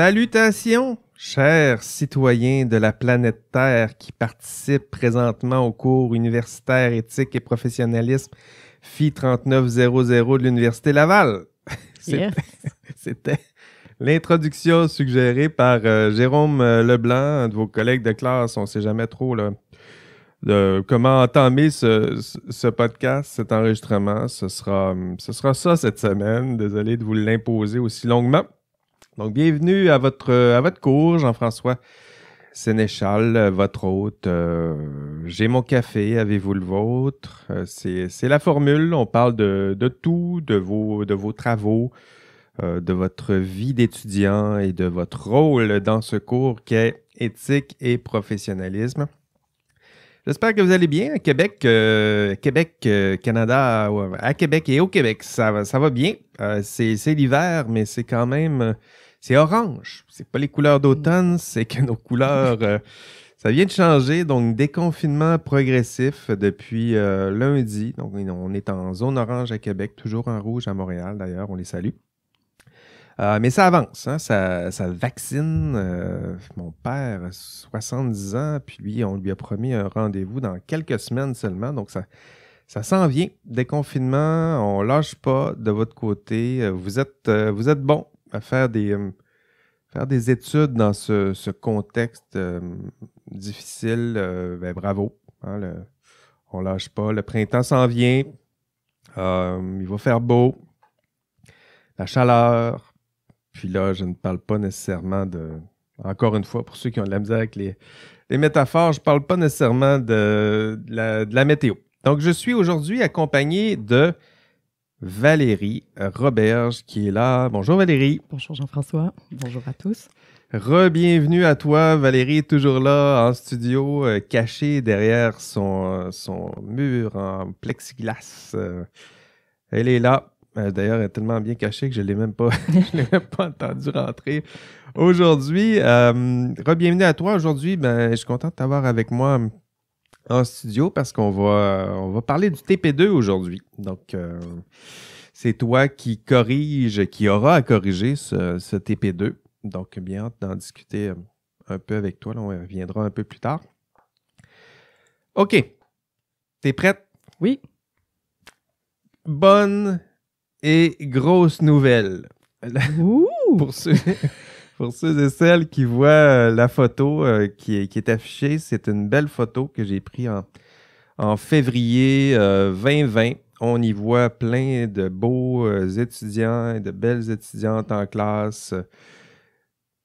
Salutations, chers citoyens de la planète Terre qui participent présentement au cours universitaire éthique et professionnalisme FI 3900 de l'Université Laval. C'était l'introduction suggérée par euh, Jérôme euh, Leblanc, un de vos collègues de classe. On ne sait jamais trop là, comment entamer ce, ce, podcast, cet enregistrement. Ce sera, ce sera ça cette semaine. Désolé de vous l'imposer aussi longuement. Donc, bienvenue à votre, à votre cours, Jean-François Sénéchal, votre hôte. Euh, j'ai mon café, avez-vous le vôtre? Euh, c'est la formule, on parle de, tout, de vos, de vos travaux, euh, de votre vie d'étudiant et de votre rôle dans ce cours qui est éthique et professionnalisme. J'espère que vous allez bien à Québec, Québec, Canada, à Québec et au Québec. Ça, ça va bien. c'est l'hiver, mais c'est quand même c'est orange. C'est pas les couleurs d'automne, c'est que nos couleurs. Euh, ça vient de changer, donc déconfinement progressif depuis euh, lundi. Donc, on est en zone orange à Québec, toujours en rouge à Montréal d'ailleurs, on les salue. Euh, mais ça avance, hein. ça, ça, vaccine. mon père a 70 ans, puis on lui a promis un rendez-vous dans quelques semaines seulement. Donc, ça, ça s'en vient. Déconfinement, on lâche pas de votre côté. Vous êtes, vous êtes bon à faire des, euh, faire des études dans ce, contexte euh, difficile, euh, ben, bravo. Hein, on lâche pas. Le printemps s'en vient. il va faire beau. La chaleur. Puis là, je ne parle pas nécessairement de. Encore une fois, pour ceux qui ont de la misère avec les, métaphores, je ne parle pas nécessairement de, la, météo. Donc, je suis aujourd'hui accompagné de Valérie Roberge qui est là. Bonjour Valérie. Bonjour Jean-François. Bonjour à tous. Rebienvenue à toi. Valérie est toujours là en studio, caché euh, cachée derrière son, euh, son, mur en plexiglas. Euh, elle est là. D'ailleurs, elle est tellement bien cachée que je ne l'ai même pas, je pas rentrer aujourd'hui. Rebienvenue à toi. Aujourd'hui, ben, je suis content de t'avoir avec moi en studio parce qu'on va, on va parler du TP2 aujourd'hui. Donc, euh, c'est toi qui corrige, qui aura à corriger ce, TP2. Donc, bien hâte d'en discuter euh, un peu avec toi. on reviendra un peu plus tard. OK. T'es prête? Oui. Bonne et grosse nouvelle. Pour ceux... Pour ceux et celles qui voient euh, la photo euh, qui, est, affichée, c'est une belle photo que j'ai prise en, février 2020. Euh, On y voit plein de beaux étudiants et de belles étudiantes en classe.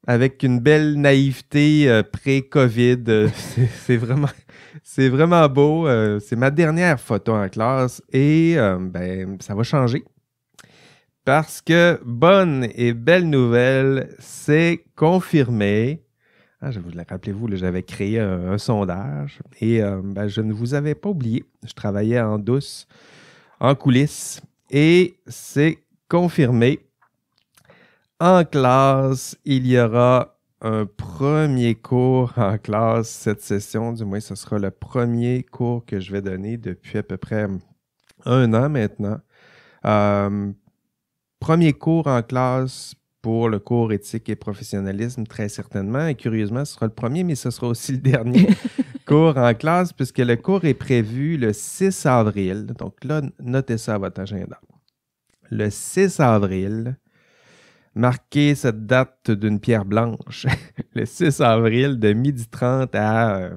avec une belle naïveté pré-COVID. c'est vraiment, vraiment, beau. c'est ma dernière photo en classe et ben, ça va changer parce que bonne et belle nouvelle, c'est confirmé. Ah, je vous rappelez-vous, j'avais créé un, sondage et euh, ben, je ne vous avais pas oublié. Je travaillais en douce, en coulisses, et c'est confirmé. En classe, il y aura un premier cours en classe cette session. Du moins, ce sera le premier cours que je vais donner depuis à peu près un an maintenant. Euh, Premier cours en classe pour le cours éthique et professionnalisme, très certainement. Et curieusement, ce sera le premier, mais ce sera aussi le dernier cours en classe, puisque le cours est prévu le 6 avril. Donc là, notez ça à votre agenda. Le 6 avril, marquez cette date d'une pierre blanche. le 6 avril, de 12h30 à.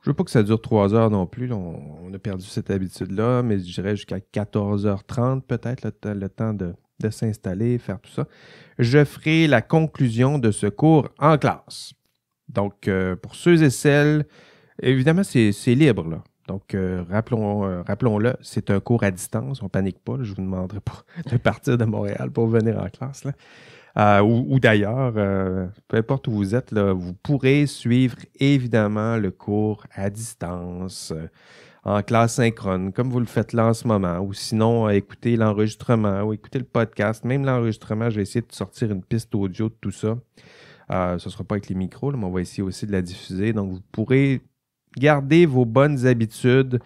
je veux pas que ça dure 3 heures non plus. On, a perdu cette habitude-là, mais je dirais jusqu'à 14h30 peut-être, le temps de de s'installer, faire tout ça. Je ferai la conclusion de ce cours en classe. Donc, euh, pour ceux et celles, évidemment, c'est libre, Donc, euh, rappelons, euh, rappelons-le, c'est un cours à distance, on panique pas. Je je vous demanderai pas de partir de Montréal pour venir en classe. ou, d'ailleurs, peu importe où vous êtes, là, vous pourrez suivre évidemment le cours à distance en classe synchrone, comme vous le faites là en ce moment, ou sinon euh, écouter l'enregistrement ou écouter le podcast, même l'enregistrement, je vais essayer de sortir une piste audio de tout ça. Euh, ce ne sera pas avec les micros, mais on va essayer aussi de la diffuser. Donc, vous pourrez garder vos bonnes habitudes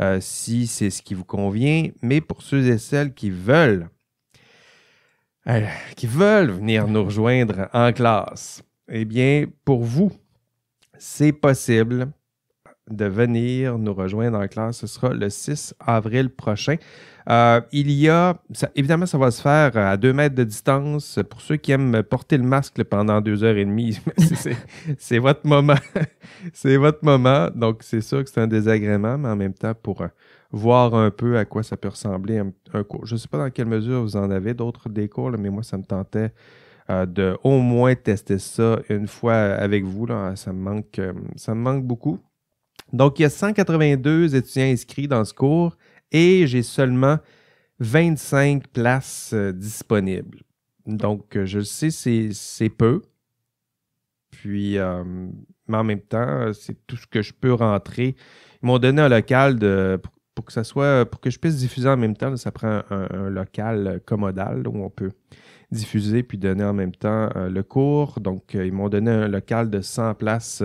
euh, si c'est ce qui vous convient. Mais pour ceux et celles qui veulent, qui veulent venir nous rejoindre en classe, eh bien, pour vous, c'est possible de venir nous rejoindre en classe. Ce sera le 6 avril prochain. Euh, il y a, évidemment, ça va se faire à 2 mètres de distance. Pour ceux qui aiment porter le masque pendant deux heures et demie, c'est votre moment. c'est votre moment. Donc, c'est sûr que c'est un désagrément, mais en même temps, pour euh, voir un peu à quoi ça peut ressembler un, cours. Je ne sais pas dans quelle mesure vous en avez d'autres des cours, mais moi, ça me tentait euh, de au moins tester ça une fois avec vous. Là. Ça, manque, ça me manque beaucoup. Donc, il y a 182 étudiants inscrits dans ce cours et j'ai seulement 25 places euh, disponibles. Donc, euh, je sais, c'est peu. Puis, euh, mais en même temps, c'est tout ce que je peux rentrer. Ils m'ont donné un local de, pour, que ça soit, pour que je puisse diffuser en même temps. ça prend un, local commodal où on peut diffuser puis donner en même temps le cours. Donc, ils m'ont donné un local de 100 places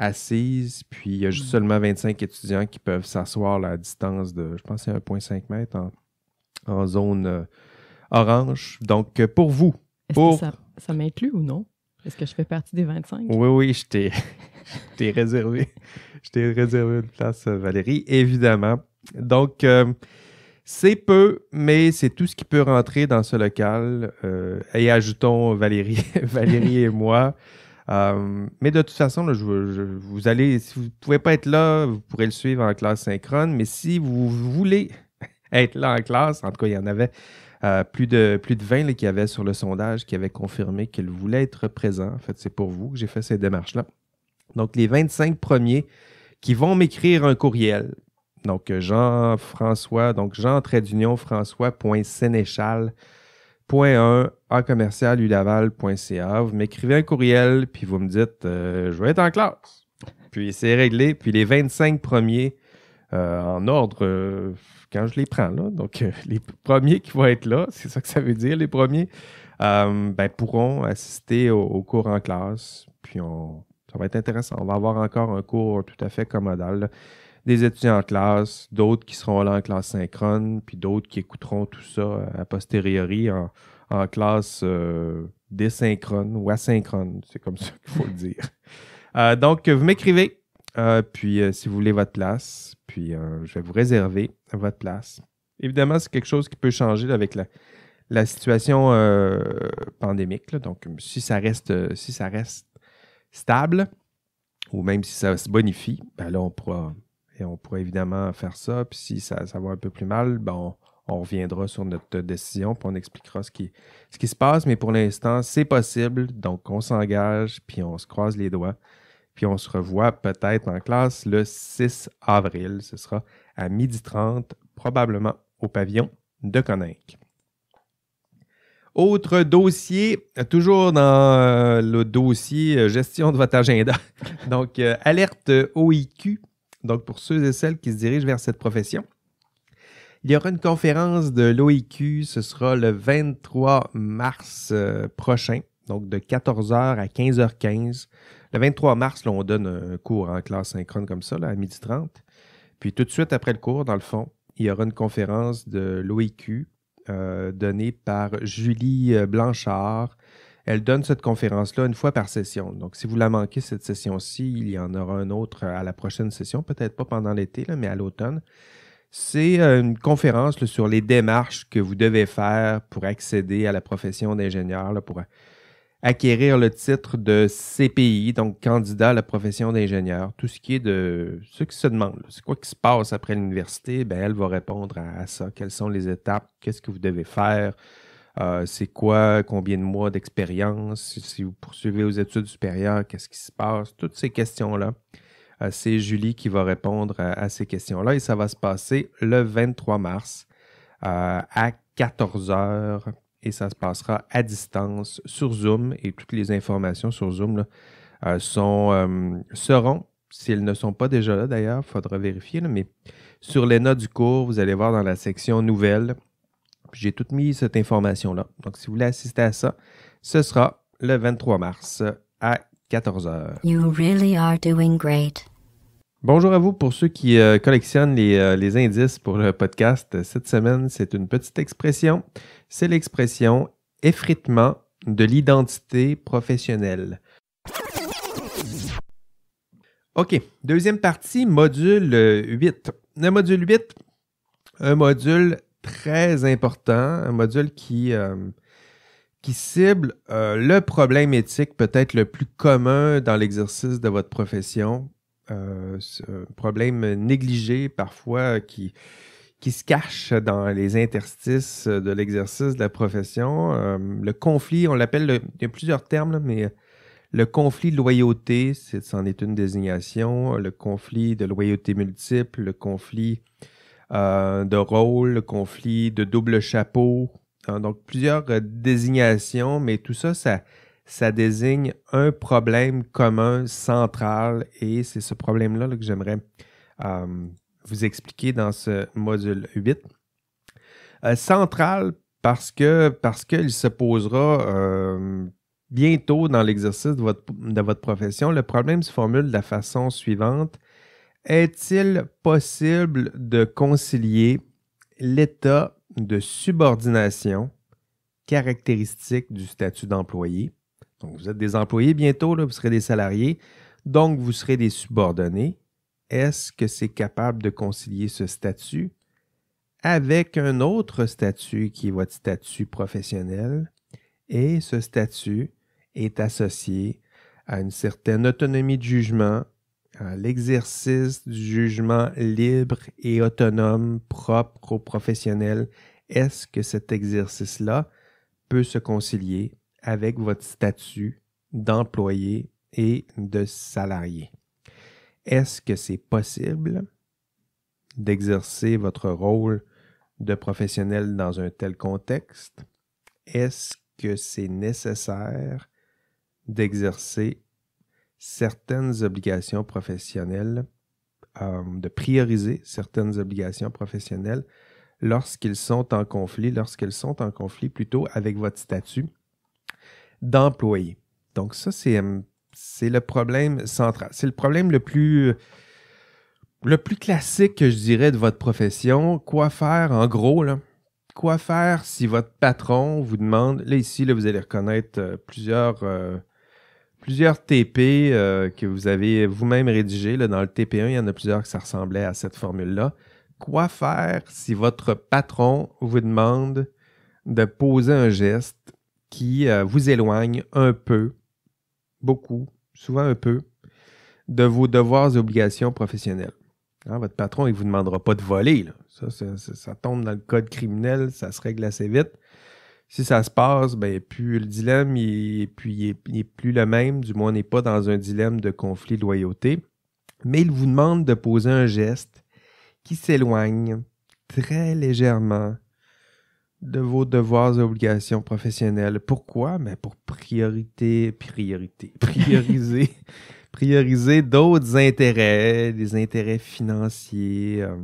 assise, puis il y a juste mm. seulement 25 étudiants qui peuvent s'asseoir à distance de, je pense, c'est 1,5 mètre en, zone euh, orange. Donc, euh, pour vous. Est-ce pour... que ça, m'inclut ou non? Est-ce que je fais partie des 25? Oui, oui, je t'ai, réservé. Je réservé une place, euh, Valérie, évidemment. Donc, c'est peu, mais c'est tout ce qui peut rentrer dans ce local. et ajoutons Valérie, Valérie et moi. Euh, mais de toute façon, si vous ne pouvez pas être là, vous pourrez le suivre en classe synchrone. Mais si vous voulez être là en classe, en tout cas, il y en avait euh, plus, de, plus de 20 qui avaient sur le sondage qui avaient confirmé qu'ils voulaient être présents. En fait, c'est pour vous que j'ai fait cette démarche-là. Donc, les 25 premiers qui vont m'écrire un courriel. Donc, euh, Jean-François, donc Jean-François.sénéchal.com 1 à commercial Vous m'écrivez un courriel, puis vous me dites euh, Je vais être en classe. Puis c'est réglé. Puis les 25 premiers euh, en ordre, euh, quand je les prends, là, donc les premiers qui vont être là, c'est ça que ça veut dire, les premiers, ben, pourront assister au, cours en classe. Puis on, ça va être intéressant. On va avoir encore un cours tout à fait commodal des étudiants en classe, d'autres qui seront là en classe synchrone, puis d'autres qui écouteront tout ça euh, a posteriori en, classe euh, désynchrone ou asynchrone. C'est comme ça qu'il faut le dire. Euh, donc, vous m'écrivez, puis si vous voulez votre place, puis je vais vous réserver votre place. Évidemment, c'est quelque chose qui peut changer avec la, situation pandémique. Donc, si ça reste, si ça reste stable, ou même si ça se bonifie, ben là, on pourra on pourrait évidemment faire ça. Puis si ça, va un peu plus mal, ben, on, reviendra sur notre décision, puis on expliquera ce qui, ce qui se passe. Mais pour l'instant, c'est possible. Donc, on s'engage, puis on se croise les doigts. Puis on se revoit peut-être en classe le 6 avril. Ce sera à 12h30, probablement au pavillon de Coninck. Autre dossier, toujours dans euh, le dossier euh, gestion de votre agenda. Donc, euh, alerte OIQ donc, pour ceux et celles qui se dirigent vers cette profession, il y aura une conférence de l'OIQ, ce sera le 23 mars euh, prochain, donc de 14h à 15h15. Le 23 mars, l'on on donne un cours en classe synchrone comme ça, à 12h30. Puis tout de suite après le cours, dans le fond, il y aura une conférence de l'OIQ euh, donnée par Julie euh, Blanchard, elle donne cette conférence-là une fois par session. Donc, si vous la manquez cette session-ci, il y en aura une autre à la prochaine session, peut-être pas pendant l'été, mais à l'automne. C'est euh, une conférence sur les démarches que vous devez faire pour accéder à la profession d'ingénieur, pour acquérir le titre de CPI, donc candidat à la profession d'ingénieur. Tout ce qui est de ce qui se demande, c'est quoi qui se passe après l'université, ben, elle va répondre à ça. Quelles sont les étapes, qu'est-ce que vous devez faire, euh, c'est quoi, combien de mois d'expérience, si vous poursuivez aux études supérieures, qu'est-ce qui se passe, toutes ces questions-là. Euh, c'est Julie qui va répondre à, ces questions-là et ça va se passer le 23 mars euh, à 14 h et ça se passera à distance sur Zoom et toutes les informations sur Zoom sont, seront s'ils ne sont pas déjà là d'ailleurs, il faudra vérifier, mais sur les notes du cours, vous allez voir dans la section nouvelles, j'ai tout mis cette information-là. Donc, si vous voulez assister à ça, ce sera le 23 mars à 14h. You really are doing great. Bonjour à vous pour ceux qui euh, collectionnent euh, les, indices pour le podcast. Cette semaine, c'est une petite expression. C'est l'expression effritement de l'identité professionnelle. OK, deuxième partie, module 8. Le module 8, un module très important, un module qui, euh, qui cible euh, le problème éthique peut-être le plus commun dans l'exercice de votre profession. un euh, problème négligé parfois qui, se cache dans les interstices de l'exercice de la profession. le conflit, on l'appelle, le, il y a plusieurs termes, mais le conflit de loyauté, c'en est, une désignation. Le conflit de loyauté multiple, le conflit euh, de rôle, conflit de double chapeau. Hein, donc plusieurs euh, désignations, mais tout ça, ça, désigne un problème commun central et c'est ce problème-là que j'aimerais euh, vous expliquer dans ce module 8. central parce que parce qu'il se posera bientôt dans l'exercice de votre, de votre profession. Le problème se formule de la façon suivante. Est-il possible de concilier l'état de subordination caractéristique du statut d'employé? Donc, vous êtes des employés bientôt, là, vous serez des salariés, donc vous serez des subordonnés. Est-ce que c'est capable de concilier ce statut avec un autre statut qui est votre statut professionnel? Et ce statut est associé à une certaine autonomie de jugement, euh, l'exercice du jugement libre et autonome propre aux professionnels, est-ce que cet exercice-là peut se concilier avec votre statut d'employé et de salarié? Est-ce que c'est possible d'exercer votre rôle de professionnel dans un tel contexte? Est-ce que c'est nécessaire d'exercer certaines obligations professionnelles, euh, de prioriser certaines obligations professionnelles lorsqu'ils sont en conflit, lorsqu'elles sont en conflit plutôt avec votre statut d'employé. Donc ça, c'est, euh, c'est le problème central. C'est le problème le plus, le plus classique que je dirais de votre profession. Quoi faire en gros, là? Quoi faire si votre patron vous demande, là ici, là, vous allez reconnaître euh, plusieurs plusieurs TP euh, que vous avez vous-même rédigés. Là, dans le TP1, il y en a plusieurs que ça ressemblait à cette formule-là. Quoi faire si votre patron vous demande de poser un geste qui euh, vous éloigne un peu, beaucoup, souvent un peu, de vos devoirs et obligations professionnelles? Hein, votre patron, il ne vous demandera pas de voler. Ça, ça tombe dans le code criminel, ça se règle assez vite si ça se passe, ben, le dilemme n'est puis plus le même, du moins on n'est pas dans un dilemme de conflit de loyauté, mais il vous demande de poser un geste qui s'éloigne très légèrement de vos devoirs et obligations professionnelles. Pourquoi? Mais ben, pour priorité, priorité, prioriser, prioriser d'autres intérêts, des intérêts financiers, euh,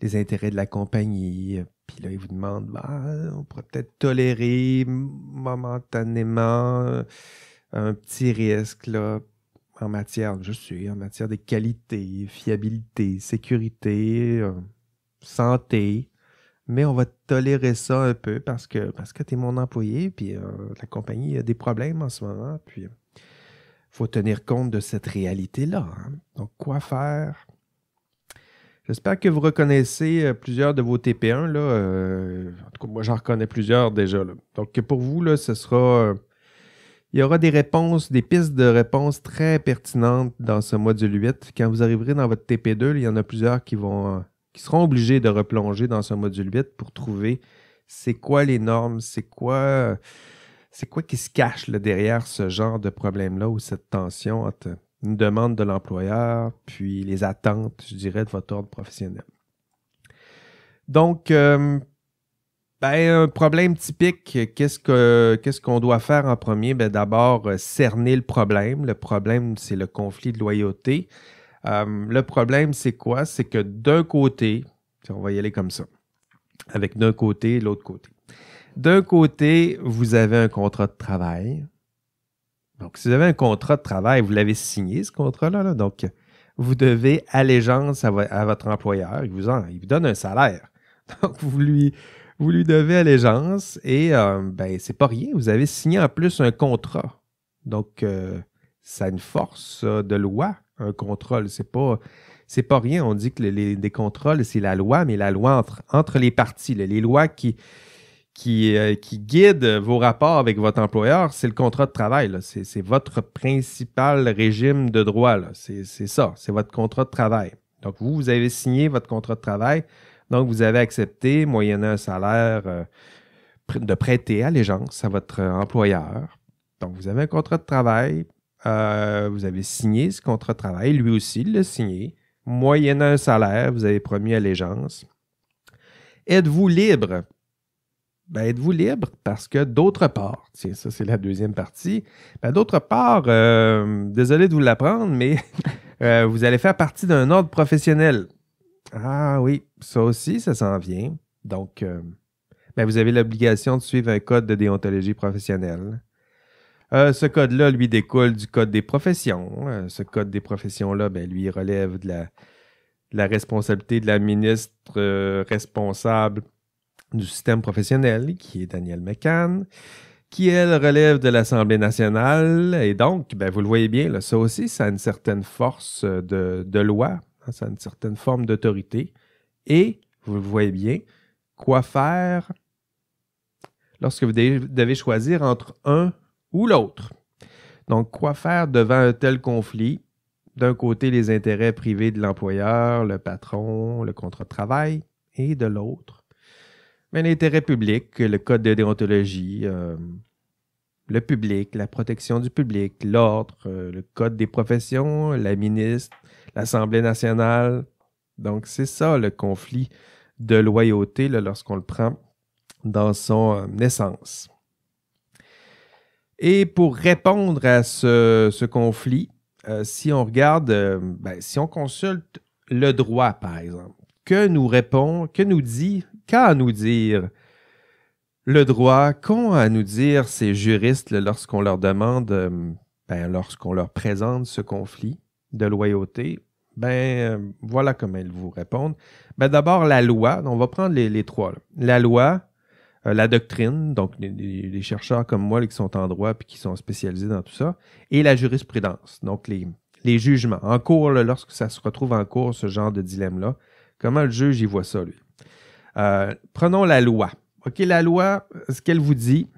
les intérêts de la compagnie, puis là, il vous demande, bah, on pourrait peut-être tolérer momentanément euh, un petit risque là, en matière, je suis, en matière de qualité, fiabilité, sécurité, euh, santé. Mais on va tolérer ça un peu parce que, parce que tu es mon employé, puis euh, la compagnie a des problèmes en ce moment. Puis faut tenir compte de cette réalité-là. Hein. Donc, quoi faire? J'espère que vous reconnaissez euh, plusieurs de vos TP1. Là. Euh, en tout cas, moi, j'en reconnais plusieurs déjà. Donc, pour vous, là, ce sera. Euh, il y aura des réponses, des pistes de réponses très pertinentes dans ce module 8. Quand vous arriverez dans votre TP2, il y en a plusieurs qui, vont, qui seront obligés de replonger dans ce module 8 pour trouver c'est quoi les normes, c'est quoi, c'est quoi qui se cache là, derrière ce genre de problème-là ou cette tension entre une demande de l'employeur, puis les attentes, je dirais, de votre ordre professionnel. Donc, euh, ben, un problème typique, qu'est-ce qu'on doit faire en premier? Ben, d'abord, euh, cerner le problème. Le problème, c'est le conflit de loyauté. Euh, le problème, c'est quoi? C'est que d'un côté, on va y aller comme ça, avec d'un côté et l'autre côté. D'un côté, vous avez un contrat de travail, donc, si vous avez un contrat de travail, vous l'avez signé, ce contrat-là. donc, vous devez allégeance à, votre employeur. Il vous, donne un salaire. Donc, vous lui, vous lui devez allégeance et euh, ben, c'est pas rien. Vous avez signé en plus un contrat. Donc, euh, ça a une force de loi, un contrôle. C'est pas. pas rien. On dit que les, contrôles, c'est la loi, mais la loi entre, entre les parties. les lois qui, euh, qui, guide vos rapports avec votre employeur, c'est le contrat de travail. C'est votre principal régime de droit. C'est ça, c'est votre contrat de travail. Donc, vous, vous avez signé votre contrat de travail. Donc, vous avez accepté, moyennant un salaire, euh, de prêter allégeance à votre euh, employeur. Donc, vous avez un contrat de travail. vous avez signé ce contrat de travail. Lui aussi l'a signé. Moyennant un salaire, vous avez promis allégeance. Êtes-vous libre ben, êtes-vous libre? Parce que d'autre part, tiens, ça c'est la deuxième partie, ben, d'autre part, euh, désolé de vous l'apprendre, mais euh, vous allez faire partie d'un ordre professionnel. Ah oui, ça aussi, ça s'en vient. Donc, euh, ben, vous avez l'obligation de suivre un code de déontologie professionnelle. ce code-là, lui, découle du code des professions. ce code des professions-là, ben, lui, relève de la, responsabilité de la ministre responsable du système professionnel, qui est Daniel McCann, qui, elle, relève de l'Assemblée nationale. Et donc, ben, vous le voyez bien, ça aussi, ça a une certaine force euh, de, loi, hein, ça a une certaine forme d'autorité. Et, vous le voyez bien, quoi faire lorsque vous devez choisir entre un ou l'autre. Donc, quoi faire devant un tel conflit? D'un côté, les intérêts privés de l'employeur, le patron, le contrat de travail, et de l'autre, mais l'intérêt public, le code de déontologie, euh, le public, la protection du public, l'ordre, euh, le code des professions, la ministre, l'Assemblée nationale. Donc c'est ça le conflit de loyauté lorsqu'on le prend dans son euh, naissance. Et pour répondre à ce, conflit, si on regarde, ben, si on consulte le droit, par exemple, que nous répond, que nous dit Qu'à à nous dire le droit, qu'ont à nous dire ces juristes lorsqu'on leur demande, euh, ben, lorsqu'on leur présente ce conflit de loyauté? Ben, euh, voilà comment ils vous répondent. Ben, d'abord, la loi, on va prendre les, trois. La loi, euh, la doctrine, donc les, chercheurs comme moi qui sont en droit et qui sont spécialisés dans tout ça, et la jurisprudence, donc les, jugements. En cours, lorsque ça se retrouve en cours, ce genre de dilemme-là, comment le juge y voit ça, lui? Euh, prenons la loi. OK, la loi, ce qu'elle vous dit,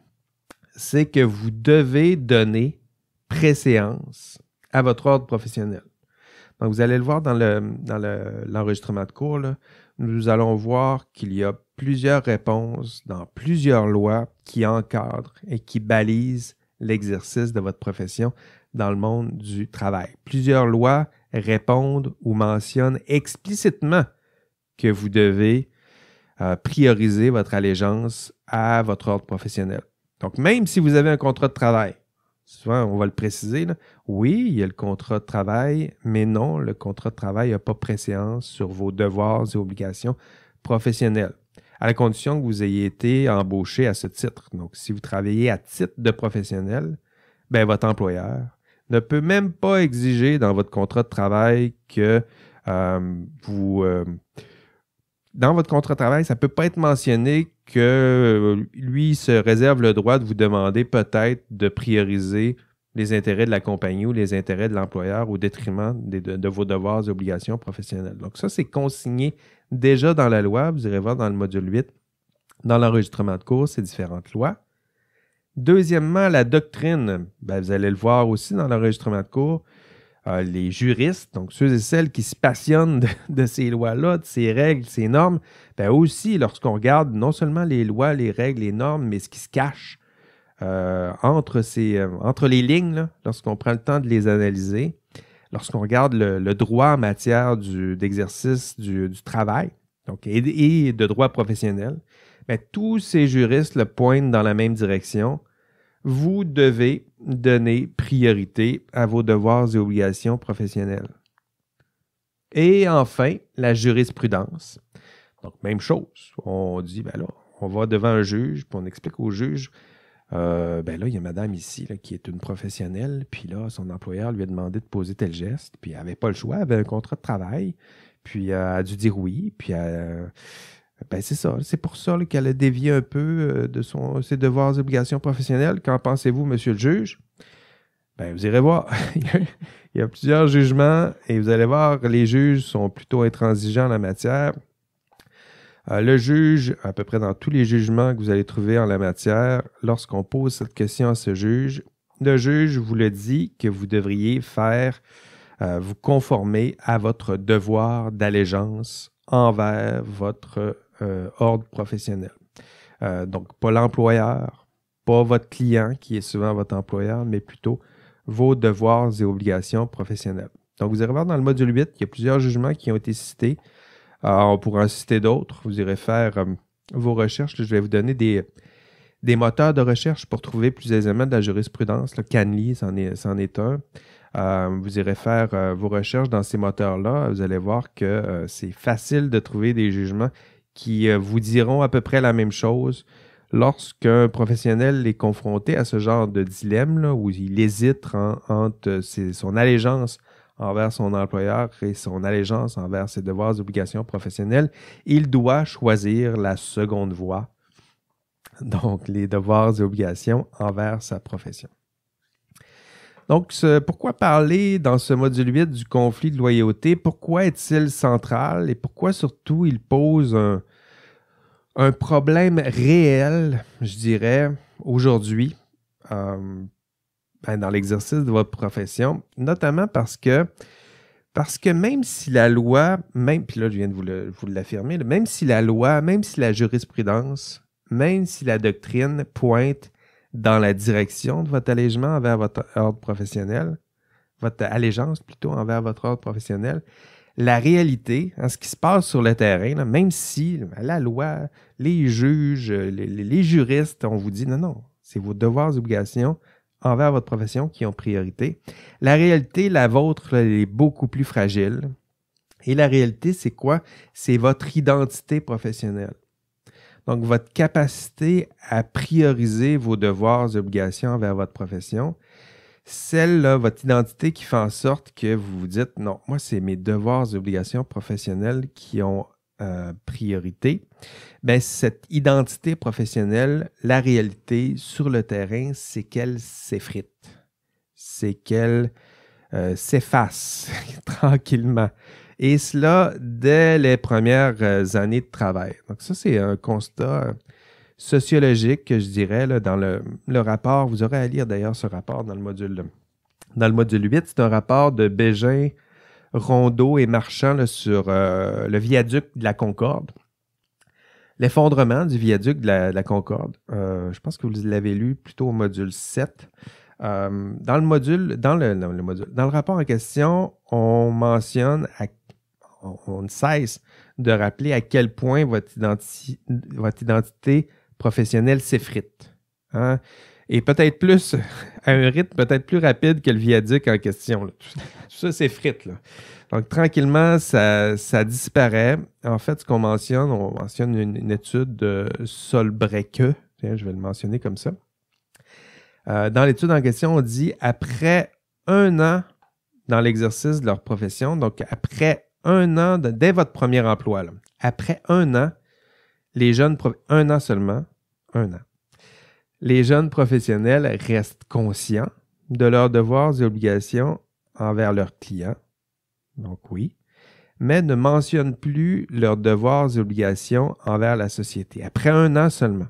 c'est que vous devez donner préséance à votre ordre professionnel. Donc, vous allez le voir dans, l'enregistrement de cours. Nous allons voir qu'il y a plusieurs réponses dans plusieurs lois qui encadrent et qui balisent l'exercice de votre profession dans le monde du travail. Plusieurs lois répondent ou mentionnent explicitement que vous devez euh, prioriser votre allégeance à votre ordre professionnel. Donc, même si vous avez un contrat de travail, souvent on va le préciser, oui, il y a le contrat de travail, mais non, le contrat de travail n'a pas préséance sur vos devoirs et obligations professionnelles, à la condition que vous ayez été embauché à ce titre. Donc, si vous travaillez à titre de professionnel, ben, votre employeur ne peut même pas exiger dans votre contrat de travail que euh, vous... Euh, dans votre contrat de travail, ça ne peut pas être mentionné que euh, lui se réserve le droit de vous demander peut-être de prioriser les intérêts de la compagnie ou les intérêts de l'employeur au détriment de, vos devoirs et obligations professionnelles. Donc ça, c'est consigné déjà dans la loi, vous irez voir dans le module 8, dans l'enregistrement de cours, ces différentes lois. Deuxièmement, la doctrine, ben, vous allez le voir aussi dans l'enregistrement de cours, euh, les juristes, donc ceux et celles qui se passionnent de, ces lois-là, de ces règles, ces normes, ben aussi, lorsqu'on regarde non seulement les lois, les règles, les normes, mais ce qui se cache euh, euh, entre, les lignes, lorsqu'on prend le temps de les analyser, lorsqu'on regarde le, droit en matière d'exercice du, travail donc, et, de droit professionnel, ben, tous ces juristes le pointent dans la même direction vous devez donner priorité à vos devoirs et obligations professionnelles. Et enfin, la jurisprudence. Donc, même chose. On dit, ben là, on va devant un juge, puis on explique au juge, euh, ben là, il y a madame ici qui est une professionnelle, puis là, son employeur lui a demandé de poser tel geste, puis elle n'avait pas le choix, elle avait un contrat de travail, puis elle a dû dire oui, puis elle, ben, c'est ça. C'est pour ça qu'elle a dévié un peu euh, de son, ses devoirs et obligations professionnelles. Qu'en pensez-vous, monsieur le juge? Ben, vous irez voir. Il y a plusieurs jugements et vous allez voir, les juges sont plutôt intransigeants en la matière. Euh, le juge, à peu près dans tous les jugements que vous allez trouver en la matière, lorsqu'on pose cette question à ce juge, le juge vous le dit que vous devriez faire, euh, vous conformer à votre devoir d'allégeance envers votre euh, ordre professionnel. Euh, donc, pas l'employeur, pas votre client qui est souvent votre employeur, mais plutôt vos devoirs et obligations professionnelles. Donc, vous irez voir dans le module 8, il y a plusieurs jugements qui ont été cités. on pourra en citer d'autres. Vous irez faire euh, vos recherches. Je vais vous donner des, des, moteurs de recherche pour trouver plus aisément de la jurisprudence. Le Canly, c'en est, est, un. vous irez faire vos recherches dans ces moteurs-là. Vous allez voir que c'est facile de trouver des jugements qui euh, vous diront à peu près la même chose. Lorsqu'un professionnel est confronté à ce genre de dilemme, où il hésite entre son allégeance envers son employeur et son allégeance envers ses devoirs et obligations professionnelles, il doit choisir la seconde voie, donc les devoirs et obligations envers sa profession. Donc, pourquoi parler dans ce module 8 du conflit de loyauté? Pourquoi est-il central et pourquoi surtout il pose un, problème réel, je dirais, aujourd'hui euh, ben, dans l'exercice de votre profession, notamment parce que parce que même si la loi, même, puis là je viens de vous l'affirmer, même si la loi, même si la jurisprudence, même si la doctrine pointe dans la direction de votre allègement envers votre ordre professionnel, votre allégeance plutôt envers votre ordre professionnel, la réalité, en hein, ce qui se passe sur le terrain, même si la loi, les juges, les, les juristes, on vous dit non, non, c'est vos devoirs et obligations envers votre profession qui ont priorité. La réalité, la vôtre, elle est beaucoup plus fragile. Et la réalité, c'est quoi? C'est votre identité professionnelle. Donc, votre capacité à prioriser vos devoirs et obligations envers votre profession, celle-là, votre identité qui fait en sorte que vous vous dites, non, moi, c'est mes devoirs et obligations professionnelles qui ont euh, priorité. Mais ben, cette identité professionnelle, la réalité sur le terrain, c'est qu'elle s'effrite, c'est qu'elle euh, s'efface tranquillement et cela dès les premières euh, années de travail. Donc ça, c'est un constat sociologique que je dirais dans le, rapport. Vous aurez à lire d'ailleurs ce rapport dans le module, dans le module 8. C'est un rapport de Bégin, Rondeau et Marchand sur euh, le viaduc de la Concorde. L'effondrement du viaduc de la, Concorde. Euh, je pense que vous l'avez lu plutôt au module 7. dans le module, dans le, le module, dans le rapport en question, on mentionne à on, ne cesse de rappeler à quel point votre, identité professionnelle s'effrite. Hein? Et peut-être plus, à un rythme peut-être plus rapide que le viaduc en question. Tout, ça s'effrite. Donc, tranquillement, ça, disparaît. En fait, ce qu'on mentionne, on mentionne une, étude de Solbreke, je vais le mentionner comme ça. Euh, dans l'étude en question, on dit après un an dans l'exercice de leur profession, donc après un an, dès votre premier emploi, après un an, les jeunes, un an seulement, un an, les jeunes professionnels restent conscients de leurs devoirs et obligations envers leurs clients, donc oui, mais ne mentionnent plus leurs devoirs et obligations envers la société, après un an seulement.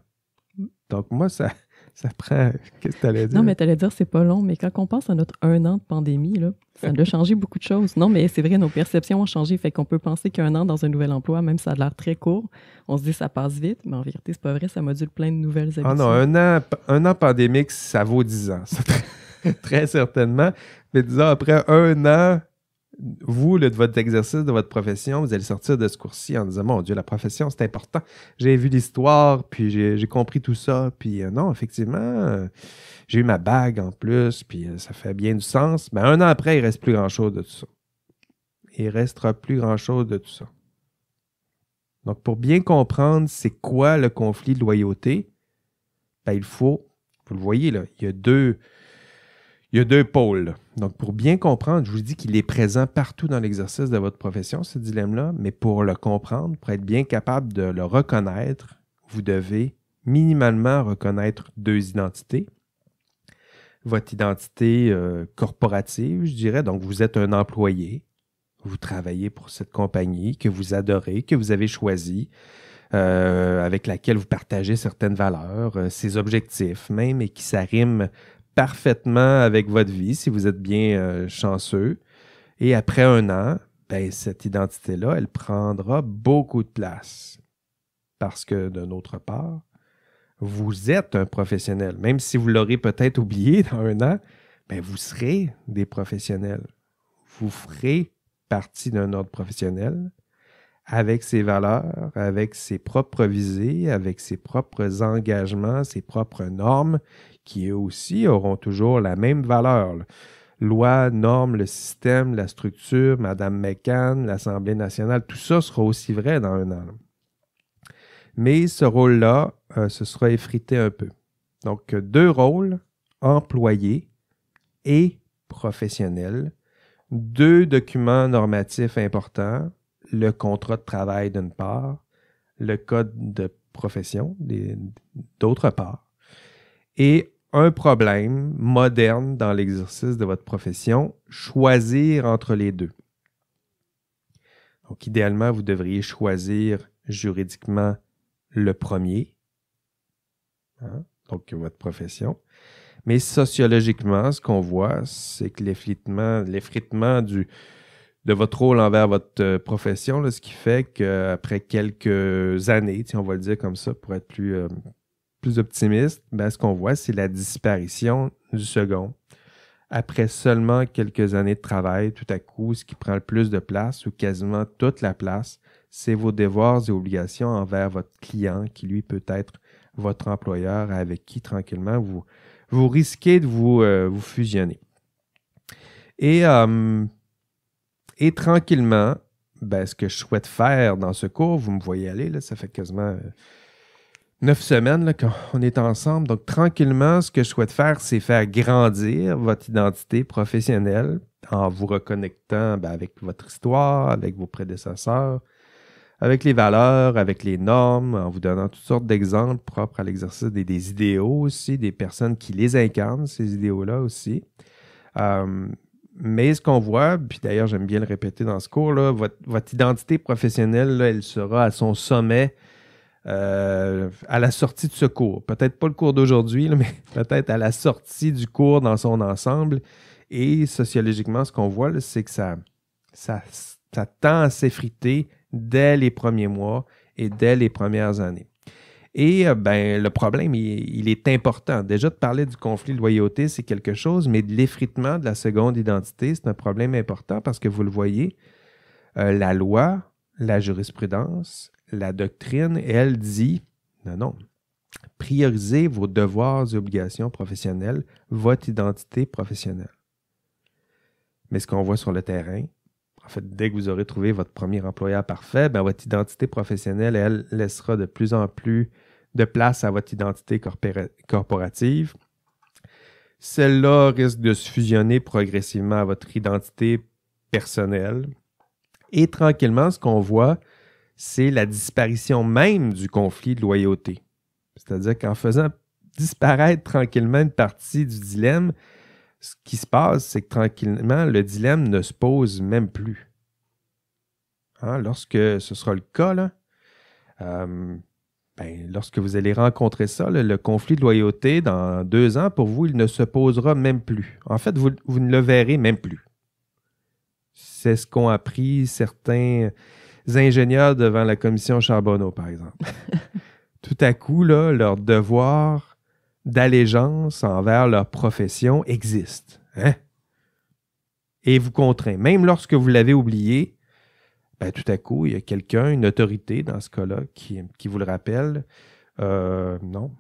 Mm. Donc moi, ça, ça prend. Qu'est-ce que tu allais dire? Non, mais tu allais dire, c'est pas long, mais quand on pense à notre un an de pandémie, là, ça a changé beaucoup de choses. Non, mais c'est vrai, nos perceptions ont changé. Fait qu'on peut penser qu'un an dans un nouvel emploi, même si ça a l'air très court, on se dit ça passe vite, mais en vérité, c'est pas vrai, ça module plein de nouvelles habitudes. Ah non, un an, un an pandémique, ça vaut dix ans. très, certainement. Mais disons, après un an, vous, le de votre exercice, de votre profession, vous allez sortir de ce cours-ci en disant Mon Dieu, la profession, c'est important. J'ai vu l'histoire, puis j'ai compris tout ça. Puis euh, non, effectivement, euh, j'ai eu ma bague en plus, puis euh, ça fait bien du sens. Mais ben, un an après, il reste plus grand-chose de tout ça. Il restera plus grand-chose de tout ça. Donc, pour bien comprendre c'est quoi le conflit de loyauté, ben, il faut, vous le voyez là, il y a deux, il y a deux pôles. Donc, pour bien comprendre, je vous dis qu'il est présent partout dans l'exercice de votre profession, ce dilemme-là, mais pour le comprendre, pour être bien capable de le reconnaître, vous devez minimalement reconnaître deux identités. Votre identité euh, corporative, je dirais, donc vous êtes un employé, vous travaillez pour cette compagnie que vous adorez, que vous avez choisie, euh, avec laquelle vous partagez certaines valeurs, euh, ses objectifs même, et qui s'arriment parfaitement avec votre vie si vous êtes bien euh, chanceux. Et après un an, ben, cette identité-là, elle prendra beaucoup de place. Parce que d'un autre part, vous êtes un professionnel. Même si vous l'aurez peut-être oublié dans un an, ben, vous serez des professionnels. Vous ferez partie d'un ordre professionnel avec ses valeurs, avec ses propres visées, avec ses propres engagements, ses propres normes, qui eux aussi auront toujours la même valeur. Loi, normes, le système, la structure, Madame McCann, l'Assemblée nationale, tout ça sera aussi vrai dans un an. Mais ce rôle-là euh, se ce sera effrité un peu. Donc, deux rôles, employé et professionnel, deux documents normatifs importants, le contrat de travail d'une part, le code de profession d'autre part, et un problème moderne dans l'exercice de votre profession, choisir entre les deux. Donc idéalement, vous devriez choisir juridiquement le premier, hein, donc votre profession. Mais sociologiquement, ce qu'on voit, c'est que l'effritement du, de votre rôle envers votre euh, profession, ce qui fait qu'après quelques années, si on va le dire comme ça pour être plus, euh, plus optimiste, ben, ce qu'on voit, c'est la disparition du second. Après seulement quelques années de travail, tout à coup, ce qui prend le plus de place ou quasiment toute la place, c'est vos devoirs et obligations envers votre client qui, lui, peut être votre employeur avec qui, tranquillement, vous, vous risquez de vous, euh, vous fusionner. Et et tranquillement, ben, ce que je souhaite faire dans ce cours, vous me voyez aller, là, ça fait quasiment euh, neuf semaines qu'on est ensemble. Donc, tranquillement, ce que je souhaite faire, c'est faire grandir votre identité professionnelle en vous reconnectant ben, avec votre histoire, avec vos prédécesseurs, avec les valeurs, avec les normes, en vous donnant toutes sortes d'exemples propres à l'exercice des, idéaux aussi, des personnes qui les incarnent, ces idéaux-là aussi. Euh, mais ce qu'on voit, puis d'ailleurs j'aime bien le répéter dans ce cours-là, votre, identité professionnelle, elle sera à son sommet euh, à la sortie de ce cours. Peut-être pas le cours d'aujourd'hui, mais peut-être à la sortie du cours dans son ensemble. Et sociologiquement, ce qu'on voit, c'est que ça, ça, ça tend à s'effriter dès les premiers mois et dès les premières années. Et euh, ben, le problème, il, est important. Déjà, de parler du conflit de loyauté, c'est quelque chose, mais de l'effritement de la seconde identité, c'est un problème important parce que vous le voyez, euh, la loi, la jurisprudence, la doctrine, elle dit, non, non, priorisez vos devoirs et obligations professionnelles, votre identité professionnelle. Mais ce qu'on voit sur le terrain, en fait, dès que vous aurez trouvé votre premier employeur parfait, ben, votre identité professionnelle, elle, laissera de plus en plus de place à votre identité corporative. Celle-là risque de se fusionner progressivement à votre identité personnelle. Et tranquillement, ce qu'on voit, c'est la disparition même du conflit de loyauté. C'est-à-dire qu'en faisant disparaître tranquillement une partie du dilemme, ce qui se passe, c'est que tranquillement, le dilemme ne se pose même plus. Hein, lorsque ce sera le cas, euh, ben, lorsque vous allez rencontrer ça, le conflit de loyauté, dans deux ans, pour vous, il ne se posera même plus. En fait, vous, ne le verrez même plus. C'est ce qu'ont appris certains ingénieurs devant la commission Charbonneau, par exemple. Tout à coup, leur devoir d'allégeance envers leur profession existe. Hein? Et vous contraint. Même lorsque vous l'avez oublié, ben, tout à coup, il y a quelqu'un, une autorité dans ce cas-là, qui, vous le rappelle. Euh, non,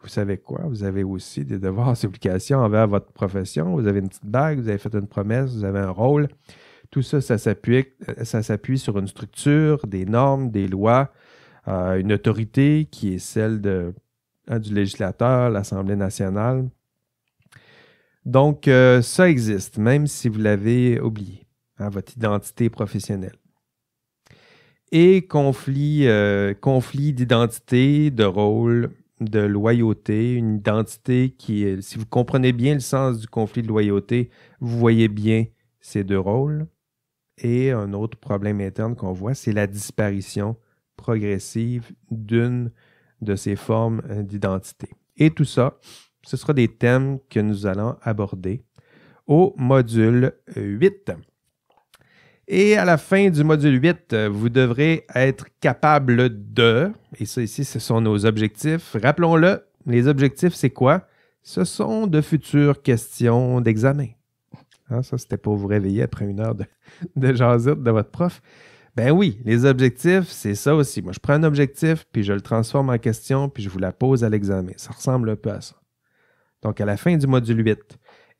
vous savez quoi? Vous avez aussi des devoirs des obligations envers votre profession. Vous avez une petite bague, vous avez fait une promesse, vous avez un rôle. Tout ça, ça s'appuie sur une structure, des normes, des lois, euh, une autorité qui est celle de, Hein, du législateur, l'Assemblée nationale. Donc, euh, ça existe, même si vous l'avez oublié, hein, votre identité professionnelle. Et conflit, euh, conflit d'identité, de rôle, de loyauté, une identité qui, si vous comprenez bien le sens du conflit de loyauté, vous voyez bien ces deux rôles. Et un autre problème interne qu'on voit, c'est la disparition progressive d'une de ces formes euh, d'identité. Et tout ça, ce sera des thèmes que nous allons aborder au module 8. Et à la fin du module 8, euh, vous devrez être capable de, et ça ici, ce sont nos objectifs. Rappelons-le, les objectifs, c'est quoi? Ce sont de futures questions d'examen. ah ça, c'était pour vous réveiller après une heure de, de de votre prof. Ben oui, les objectifs, c'est ça aussi. Moi, je prends un objectif, puis je le transforme en question, puis je vous la pose à l'examen. Ça ressemble un peu à ça. Donc, à la fin du module 8,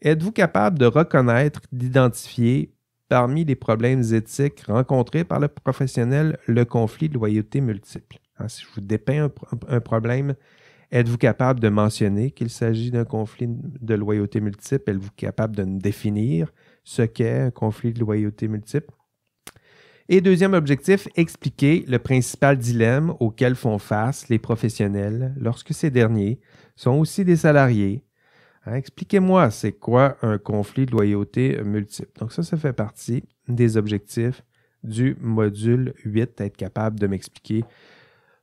êtes-vous capable de reconnaître, d'identifier parmi les problèmes éthiques rencontrés par le professionnel le conflit de loyauté multiple? Hein, si je vous dépeins un, un problème, êtes-vous capable de mentionner qu'il s'agit d'un conflit de loyauté multiple? Êtes-vous capable de définir ce qu'est un conflit de loyauté multiple? Et deuxième objectif, expliquer le principal dilemme auquel font face les professionnels lorsque ces derniers sont aussi des salariés. Hein, expliquez-moi, c'est quoi un conflit de loyauté multiple? Donc ça, ça fait partie des objectifs du module 8, être capable de m'expliquer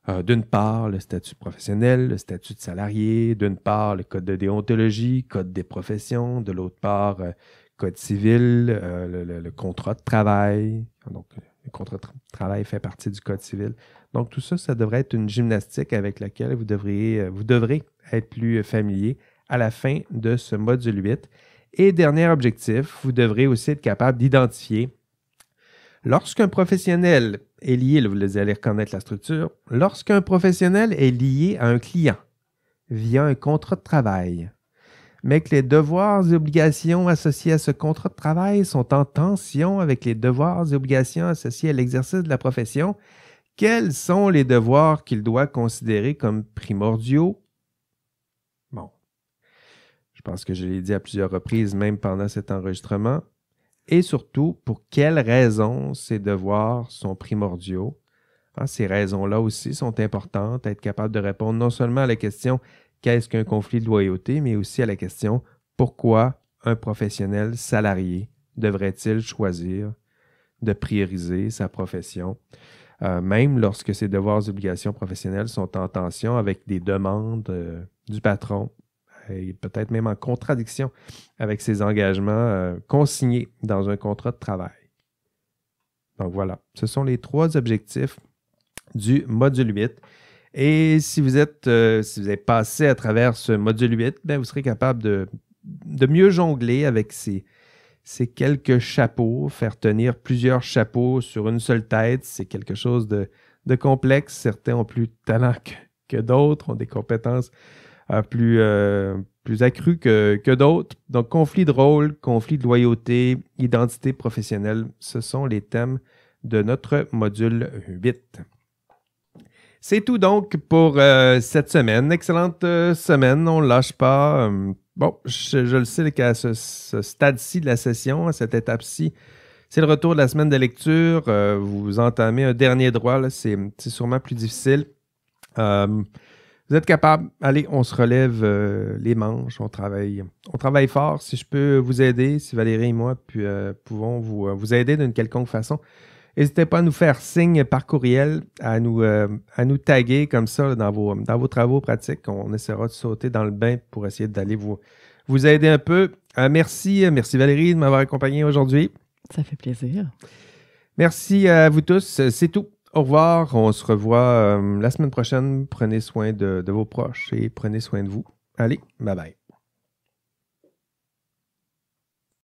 euh, d'une part le statut professionnel, le statut de salarié, d'une part le code de déontologie, code des professions, de l'autre part euh, code civil, euh, le, le, contrat de travail, donc le contrat de travail fait partie du Code civil. Donc, tout ça, ça devrait être une gymnastique avec laquelle vous, devriez, euh, vous devrez être plus euh, familier à la fin de ce module 8. Et dernier objectif, vous devrez aussi être capable d'identifier lorsqu'un professionnel est lié, vous allez reconnaître la structure, lorsqu'un professionnel est lié à un client via un contrat de travail, mais que les devoirs et obligations associés à ce contrat de travail sont en tension avec les devoirs et obligations associés à l'exercice de la profession, quels sont les devoirs qu'il doit considérer comme primordiaux? Bon, je pense que je l'ai dit à plusieurs reprises, même pendant cet enregistrement. Et surtout, pour quelles raisons ces devoirs sont primordiaux? Ah, ces raisons-là aussi sont importantes, être capable de répondre non seulement à la question qu'est-ce qu'un conflit de loyauté, mais aussi à la question pourquoi un professionnel salarié devrait-il choisir de prioriser sa profession, euh, même lorsque ses devoirs et obligations professionnelles sont en tension avec des demandes euh, du patron et peut-être même en contradiction avec ses engagements euh, consignés dans un contrat de travail. Donc voilà, ce sont les trois objectifs du module 8 et si vous êtes, euh, si vous passé à travers ce module 8, ben, vous serez capable de, de mieux jongler avec ces, ces, quelques chapeaux. Faire tenir plusieurs chapeaux sur une seule tête, c'est quelque chose de, de, complexe. Certains ont plus de talent que, d'autres, ont des compétences euh, plus, euh, plus accrues que, que d'autres. Donc, conflit de rôle, conflit de loyauté, identité professionnelle, ce sont les thèmes de notre module 8. C'est tout donc pour euh, cette semaine. Excellente euh, semaine, on lâche pas. Euh, bon, je, le sais qu'à ce, stade-ci de la session, à cette étape-ci, c'est le retour de la semaine de lecture. vous entamez un dernier droit, c'est sûrement plus difficile. vous êtes capable. Allez, on se relève les manches, on travaille. On travaille fort. Si je peux vous aider, si Valérie et moi pouvons vous aider d'une quelconque façon, N'hésitez pas à nous faire signe par courriel, à nous, euh, à nous taguer comme ça dans vos, dans vos travaux pratiques. On essaiera de sauter dans le bain pour essayer d'aller vous, aider un peu. Euh, merci, euh, merci Valérie de m'avoir accompagné aujourd'hui. Ça fait plaisir. Merci à vous tous. C'est tout. Au revoir. On se revoit la semaine prochaine. Prenez soin de, de vos proches et prenez soin de vous. Allez, bye bye.